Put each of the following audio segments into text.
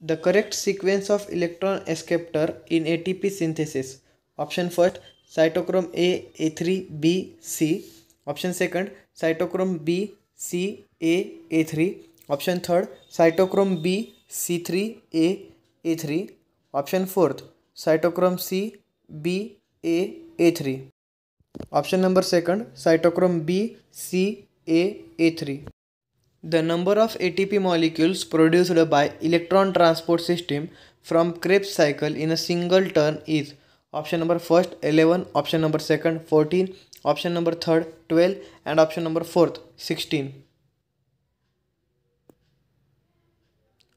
The correct sequence of electron acceptor in ATP synthesis. Option first cytochrome A, A3, B, C. Option second cytochrome B, C, A, A3. Option third cytochrome B, C3, A, A3. Option fourth cytochrome C, B, A, A3. Option number second cytochrome B, C, A, A3. The number of ATP molecules produced by electron transport system from Krebs cycle in a single turn is option number first 11 option number second 14 option number third 12 and option number fourth 16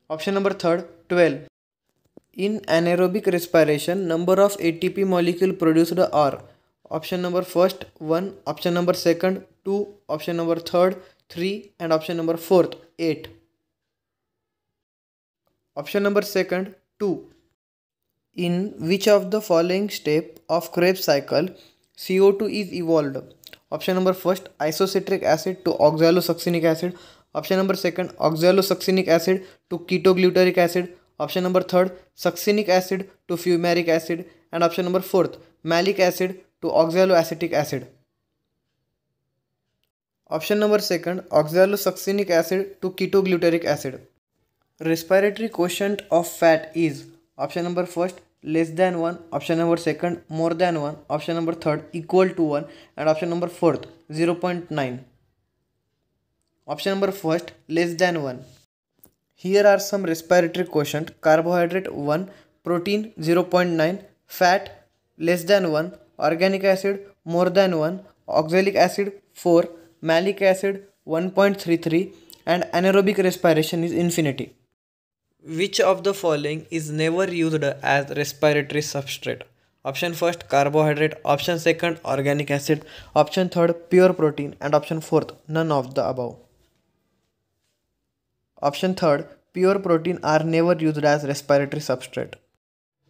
option number third 12 in anaerobic respiration number of atp molecule produced are option number first 1 option number second 2 option number third 3 and option number 4th 8 option number 2nd 2 in which of the following step of Krebs cycle CO2 is evolved option number 1st isocitric acid to oxalosuccinic acid option number 2nd oxalosuccinic acid to glutaric acid option number 3rd succinic acid to fumaric acid and option number 4th malic acid to oxaloacetic acid Option number second, oxalosuccinic acid to ketoglutaric acid. Respiratory quotient of fat is option number first less than 1, option number second more than 1, option number third equal to 1 and option number fourth 0 0.9. Option number first less than 1. Here are some respiratory quotient carbohydrate 1, protein 0 0.9, fat less than 1, organic acid more than 1, oxalic acid 4 malic acid 1.33 and anaerobic respiration is infinity. Which of the following is never used as respiratory substrate? Option first carbohydrate, option second organic acid, option third pure protein and option fourth none of the above. Option third pure protein are never used as respiratory substrate.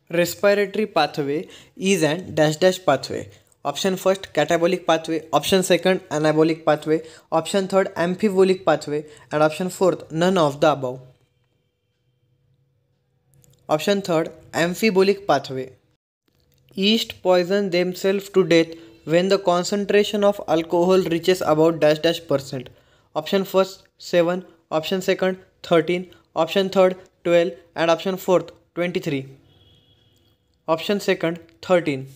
Respiratory pathway is an dash dash pathway Option first catabolic pathway, option second anabolic pathway, option third amphibolic pathway and option fourth none of the above. Option third amphibolic pathway. Yeast poison themselves to death when the concentration of alcohol reaches about dash dash percent. Option first 7, option second 13, option third 12 and option fourth 23. Option second 13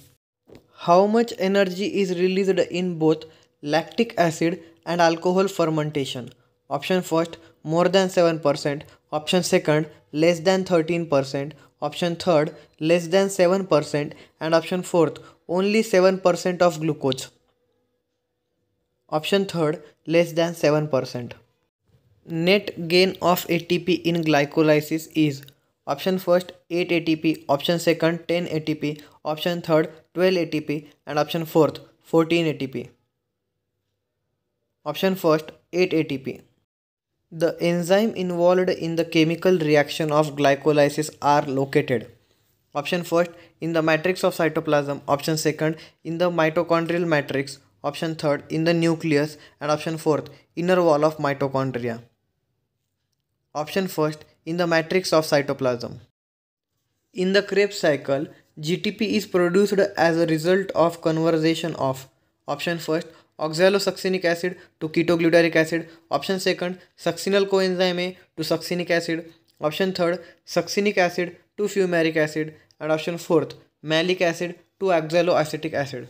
how much energy is released in both lactic acid and alcohol fermentation? Option first, more than 7%. Option second, less than 13%. Option third, less than 7%. And option fourth, only 7% of glucose. Option third, less than 7%. Net gain of ATP in glycolysis is Option first 8 ATP, option second 10 ATP, option third 12 ATP and option fourth 14 ATP. Option first 8 ATP. The enzyme involved in the chemical reaction of glycolysis are located. Option first in the matrix of cytoplasm, option second in the mitochondrial matrix, option third in the nucleus and option fourth inner wall of mitochondria. Option first in the matrix of cytoplasm. In the Krebs cycle, GTP is produced as a result of conversion of option first oxalosuccinic acid to ketoglutaric acid, option second succinyl coenzyme A to succinic acid, option third succinic acid to fumaric acid and option fourth malic acid to oxaloacetic acid.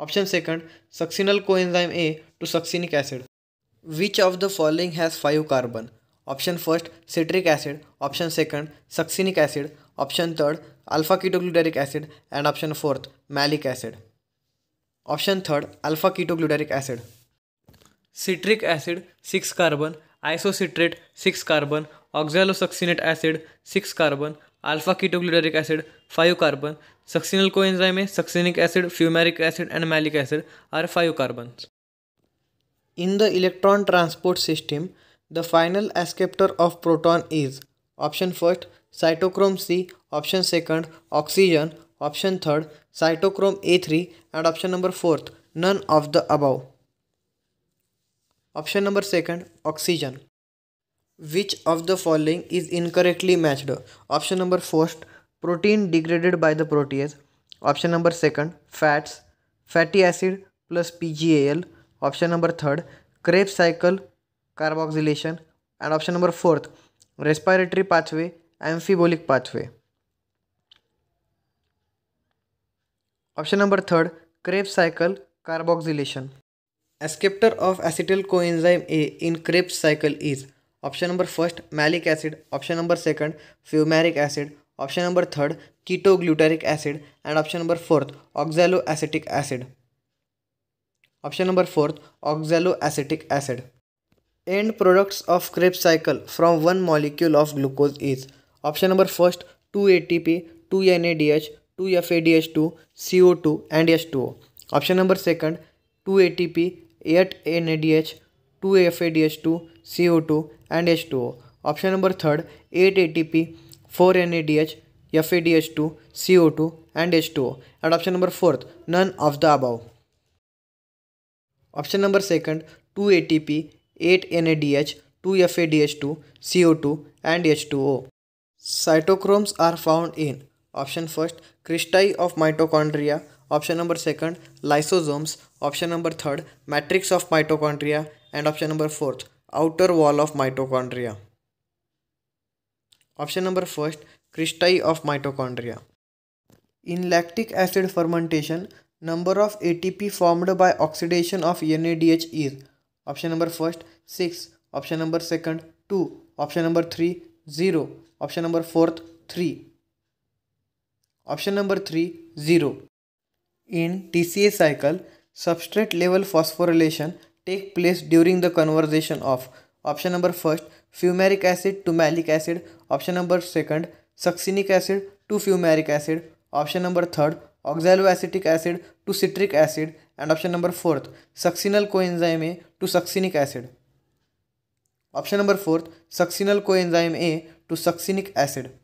Option second succinyl coenzyme A to succinic acid. Which of the following has 5 carbon? Option first citric acid option second succinic acid option third alpha ketoglutaric acid and option fourth malic acid option third alpha ketoglutaric acid citric acid six carbon isocitrate six carbon oxalosuccinate acid six carbon alpha ketoglutaric acid five carbon succinyl को में succinic acid fumaric acid and malic acid are five carbon in the electron transport system The final acceptor of proton is option first cytochrome C, option second oxygen, option third cytochrome A3 and option number fourth none of the above. Option number second oxygen. Which of the following is incorrectly matched? Option number first protein degraded by the protease. Option number second fats fatty acid plus PGAL. Option number third Krebs cycle carboxylation and option number fourth respiratory pathway amphibolic pathway option number third krebs cycle carboxylation Escaptor of acetyl coenzyme A in Krebs cycle is option number first malic acid, option number second fumaric acid, option number third ketogluteric acid, and option number fourth oxaloacetic acid. Option number fourth oxaloacetic acid. End products of Krebs cycle from one molecule of glucose is option number first two A T P two N A D H two F A D H two C O two and H two O option number second two A T P eight N A D H two F A D H two C O two and H two O option number third eight A T P four N A D H F A D H two C O two and H two O and option number fourth none of the above option number second two A T P 8 NADH, 2 FADH2, CO2 and H2O. Cytochromes are found in option first cristae of mitochondria, option number second lysosomes, option number third matrix of mitochondria and option number fourth outer wall of mitochondria. Option number first cristae of mitochondria. In lactic acid fermentation, number of ATP formed by oxidation of NADH is option number first 6 option number second 2 option number 3 0 option number fourth 3 option number 3 0 in tca cycle substrate level phosphorylation take place during the conversion of option number first fumaric acid to malic acid option number second succinic acid to fumaric acid option number third oxaloacetic acid to citric acid and option number fourth succinyl coenzyme A to succinic acid option number fourth succinyl coenzyme A to succinic acid